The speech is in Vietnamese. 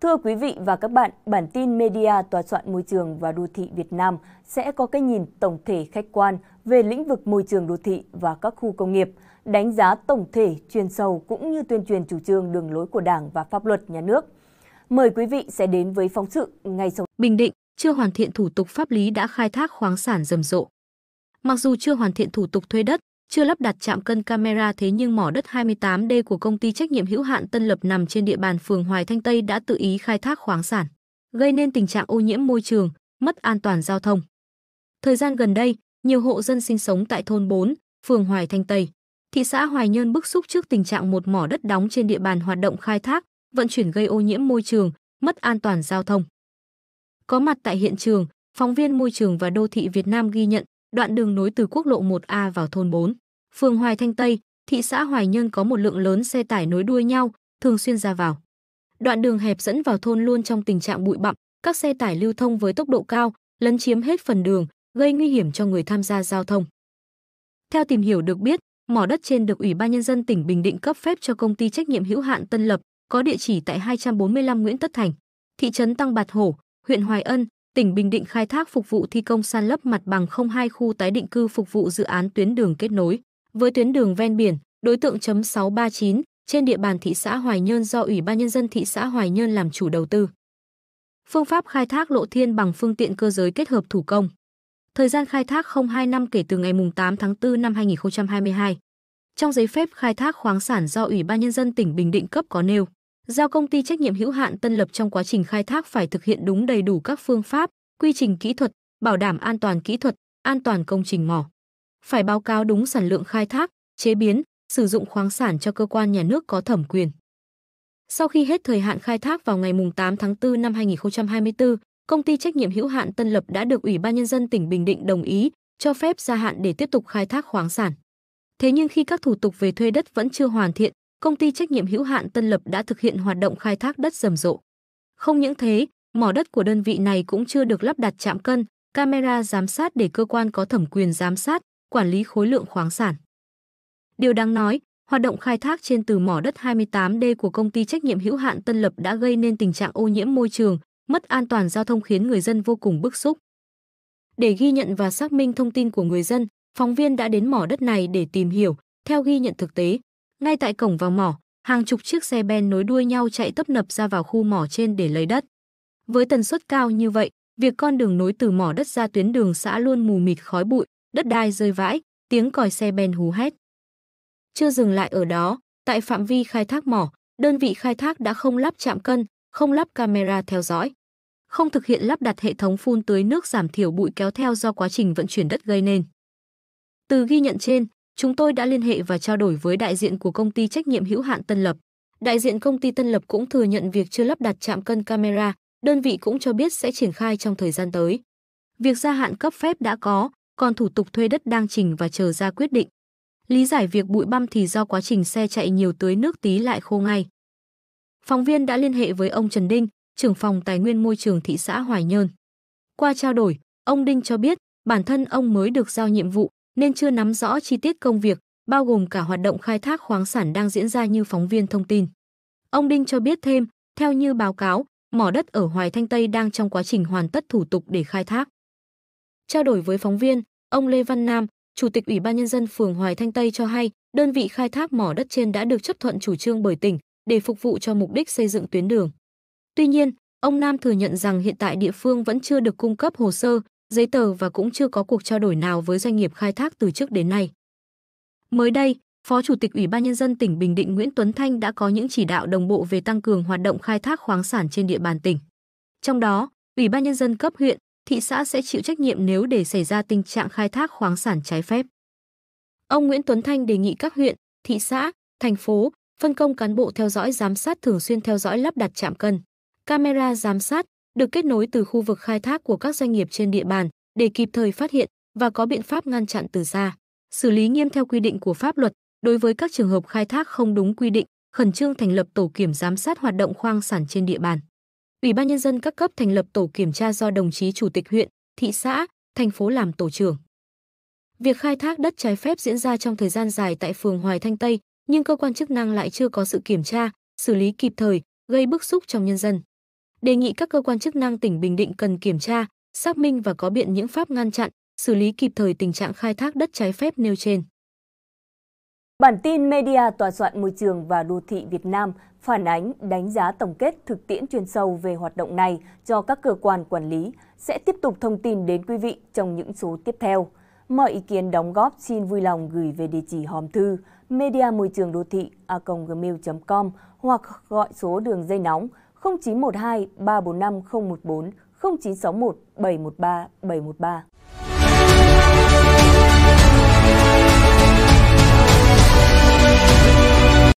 Thưa quý vị và các bạn, bản tin Media Tòa soạn Môi trường và Đô thị Việt Nam sẽ có cái nhìn tổng thể khách quan về lĩnh vực môi trường đô thị và các khu công nghiệp, đánh giá tổng thể, chuyên sâu cũng như tuyên truyền chủ trương đường lối của Đảng và pháp luật nhà nước. Mời quý vị sẽ đến với phóng sự ngay sau. Bình Định chưa hoàn thiện thủ tục pháp lý đã khai thác khoáng sản rầm rộ. Mặc dù chưa hoàn thiện thủ tục thuê đất, chưa lắp đặt trạm cân camera thế nhưng mỏ đất 28D của công ty trách nhiệm hữu hạn Tân Lập nằm trên địa bàn phường Hoài Thanh Tây đã tự ý khai thác khoáng sản, gây nên tình trạng ô nhiễm môi trường, mất an toàn giao thông. Thời gian gần đây, nhiều hộ dân sinh sống tại thôn 4, phường Hoài Thanh Tây, thị xã Hoài Nhơn bức xúc trước tình trạng một mỏ đất đóng trên địa bàn hoạt động khai thác, vận chuyển gây ô nhiễm môi trường, mất an toàn giao thông. Có mặt tại hiện trường, phóng viên môi trường và đô thị Việt Nam ghi nhận đoạn đường nối từ quốc lộ 1A vào thôn 4, phường Hoài Thanh Tây, thị xã Hoài Nhơn có một lượng lớn xe tải nối đuôi nhau, thường xuyên ra vào. Đoạn đường hẹp dẫn vào thôn luôn trong tình trạng bụi bặm, các xe tải lưu thông với tốc độ cao, lấn chiếm hết phần đường, gây nguy hiểm cho người tham gia giao thông. Theo tìm hiểu được biết, mỏ đất trên được Ủy ban nhân dân tỉnh Bình Định cấp phép cho công ty trách nhiệm hữu hạn Tân Lập, có địa chỉ tại 245 Nguyễn Tất Thành, thị trấn Tăng Bạt Hổ, huyện Hoài Ân, tỉnh Bình Định khai thác phục vụ thi công san lấp mặt bằng không hai khu tái định cư phục vụ dự án tuyến đường kết nối với tuyến đường ven biển, đối tượng chấm 639 trên địa bàn thị xã Hoài Nhơn do Ủy ban nhân dân thị xã Hoài Nhơn làm chủ đầu tư. Phương pháp khai thác lộ thiên bằng phương tiện cơ giới kết hợp thủ công. Thời gian khai thác 02 năm kể từ ngày 8 tháng 4 năm 2022. Trong giấy phép khai thác khoáng sản do Ủy ban nhân dân tỉnh Bình Định cấp có nêu giao công ty trách nhiệm hữu hạn Tân Lập trong quá trình khai thác phải thực hiện đúng đầy đủ các phương pháp, quy trình kỹ thuật, bảo đảm an toàn kỹ thuật, an toàn công trình mỏ. Phải báo cáo đúng sản lượng khai thác, chế biến, sử dụng khoáng sản cho cơ quan nhà nước có thẩm quyền. Sau khi hết thời hạn khai thác vào ngày 8 tháng 4 năm 2024, công ty trách nhiệm hữu hạn Tân Lập đã được Ủy ban Nhân dân tỉnh Bình Định đồng ý cho phép gia hạn để tiếp tục khai thác khoáng sản. Thế nhưng khi các thủ tục về thuê đất vẫn chưa hoàn thiện, công ty trách nhiệm hữu hạn Tân Lập đã thực hiện hoạt động khai thác đất rầm rộ. Không những thế, mỏ đất của đơn vị này cũng chưa được lắp đặt chạm cân, camera giám sát để cơ quan có thẩm quyền giám sát, quản lý khối lượng khoáng sản. Điều đáng nói, hoạt động khai thác trên từ mỏ đất 28D của công ty trách nhiệm hữu hạn Tân Lập đã gây nên tình trạng ô nhiễm môi trường, mất an toàn giao thông khiến người dân vô cùng bức xúc. Để ghi nhận và xác minh thông tin của người dân, phóng viên đã đến mỏ đất này để tìm hiểu. Theo ghi nhận thực tế, ngay tại cổng vào mỏ, hàng chục chiếc xe ben nối đuôi nhau chạy tấp nập ra vào khu mỏ trên để lấy đất. Với tần suất cao như vậy, việc con đường nối từ mỏ đất ra tuyến đường xã luôn mù mịt khói bụi, đất đai rơi vãi, tiếng còi xe ben hú hét. Chưa dừng lại ở đó, tại phạm vi khai thác mỏ, đơn vị khai thác đã không lắp chạm cân, không lắp camera theo dõi, không thực hiện lắp đặt hệ thống phun tưới nước giảm thiểu bụi kéo theo do quá trình vận chuyển đất gây nên. Từ ghi nhận trên, Chúng tôi đã liên hệ và trao đổi với đại diện của công ty trách nhiệm hữu hạn Tân Lập. Đại diện công ty Tân Lập cũng thừa nhận việc chưa lắp đặt trạm cân camera, đơn vị cũng cho biết sẽ triển khai trong thời gian tới. Việc gia hạn cấp phép đã có, còn thủ tục thuê đất đang trình và chờ ra quyết định. Lý giải việc bụi băm thì do quá trình xe chạy nhiều tưới nước tí lại khô ngay. Phóng viên đã liên hệ với ông Trần Đinh, trưởng phòng tài nguyên môi trường thị xã Hoài Nhơn. Qua trao đổi, ông Đinh cho biết bản thân ông mới được giao nhiệm vụ nên chưa nắm rõ chi tiết công việc, bao gồm cả hoạt động khai thác khoáng sản đang diễn ra như phóng viên thông tin. Ông Đinh cho biết thêm, theo như báo cáo, mỏ đất ở Hoài Thanh Tây đang trong quá trình hoàn tất thủ tục để khai thác. Trao đổi với phóng viên, ông Lê Văn Nam, Chủ tịch Ủy ban Nhân dân phường Hoài Thanh Tây cho hay, đơn vị khai thác mỏ đất trên đã được chấp thuận chủ trương bởi tỉnh để phục vụ cho mục đích xây dựng tuyến đường. Tuy nhiên, ông Nam thừa nhận rằng hiện tại địa phương vẫn chưa được cung cấp hồ sơ, giấy tờ và cũng chưa có cuộc trao đổi nào với doanh nghiệp khai thác từ trước đến nay. Mới đây, Phó Chủ tịch Ủy ban Nhân dân tỉnh Bình Định Nguyễn Tuấn Thanh đã có những chỉ đạo đồng bộ về tăng cường hoạt động khai thác khoáng sản trên địa bàn tỉnh. Trong đó, Ủy ban Nhân dân cấp huyện, thị xã sẽ chịu trách nhiệm nếu để xảy ra tình trạng khai thác khoáng sản trái phép. Ông Nguyễn Tuấn Thanh đề nghị các huyện, thị xã, thành phố, phân công cán bộ theo dõi giám sát thường xuyên theo dõi lắp đặt trạm cân, camera giám sát, được kết nối từ khu vực khai thác của các doanh nghiệp trên địa bàn để kịp thời phát hiện và có biện pháp ngăn chặn từ xa, xử lý nghiêm theo quy định của pháp luật đối với các trường hợp khai thác không đúng quy định, khẩn trương thành lập tổ kiểm giám sát hoạt động khoáng sản trên địa bàn. Ủy ban nhân dân các cấp thành lập tổ kiểm tra do đồng chí chủ tịch huyện, thị xã, thành phố làm tổ trưởng. Việc khai thác đất trái phép diễn ra trong thời gian dài tại phường Hoài Thanh Tây, nhưng cơ quan chức năng lại chưa có sự kiểm tra, xử lý kịp thời, gây bức xúc trong nhân dân đề nghị các cơ quan chức năng tỉnh Bình Định cần kiểm tra, xác minh và có biện những pháp ngăn chặn, xử lý kịp thời tình trạng khai thác đất trái phép nêu trên. Bản tin Media Tòa soạn Môi trường và Đô thị Việt Nam phản ánh đánh giá tổng kết thực tiễn chuyên sâu về hoạt động này cho các cơ quan quản lý sẽ tiếp tục thông tin đến quý vị trong những số tiếp theo. Mọi ý kiến đóng góp xin vui lòng gửi về địa chỉ hòm thư media môi trường đô thị a gmail.com hoặc gọi số đường dây nóng 0912 345 014 0961 713 713.